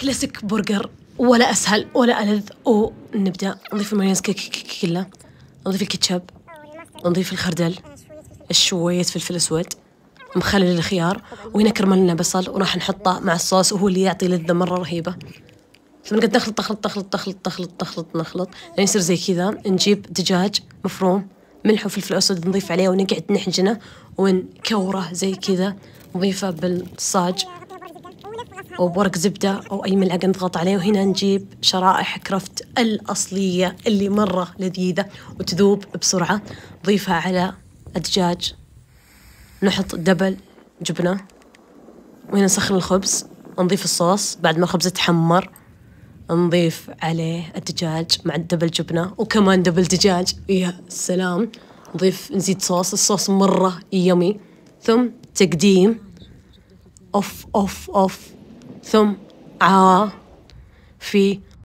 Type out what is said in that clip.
كلاسيك برجر ولا اسهل ولا الذ ونبدا نضيف المايونيز كله نضيف الكاتشب نضيف الخردل شوية فلفل اسود مخلل الخيار وهنا كرملنا بصل وراح نحطه مع الصوص وهو اللي يعطي لذة مرة رهيبة ثم نقعد نخلط نخلط نخلط نخلط نخلط نخلط نخلط لين يعني يصير زي كذا نجيب دجاج مفروم ملح وفلفل اسود نضيف عليه ونقعد نحجنه ونكوره زي كذا نضيفه بالصاج وبورق زبدة أو أي ملعقة نضغط عليه وهنا نجيب شرائح كرفت الأصلية اللي مرة لذيذة وتذوب بسرعة ضيفها على الدجاج نحط دبل جبنة وهنا نسخن الخبز نضيف الصوص بعد ما الخبز يتحمر نضيف عليه الدجاج مع الدبل جبنة وكمان دبل دجاج يا سلام نضيف نزيد صوص الصوص مرة يمي ثم تقديم اوف اوف اوف ثم عا في